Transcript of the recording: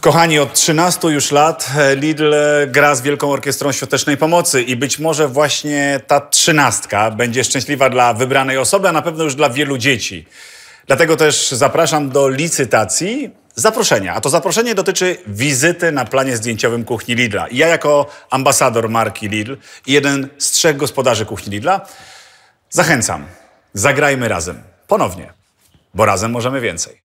Kochani, od 13 już lat e, Lidl e, gra z Wielką Orkiestrą Świątecznej Pomocy i być może właśnie ta trzynastka będzie szczęśliwa dla wybranej osoby, a na pewno już dla wielu dzieci. Dlatego też zapraszam do licytacji zaproszenia. A to zaproszenie dotyczy wizyty na planie zdjęciowym kuchni Lidla. I ja jako ambasador marki Lidl i jeden z trzech gospodarzy kuchni Lidla zachęcam. Zagrajmy razem. Ponownie. Bo razem możemy więcej.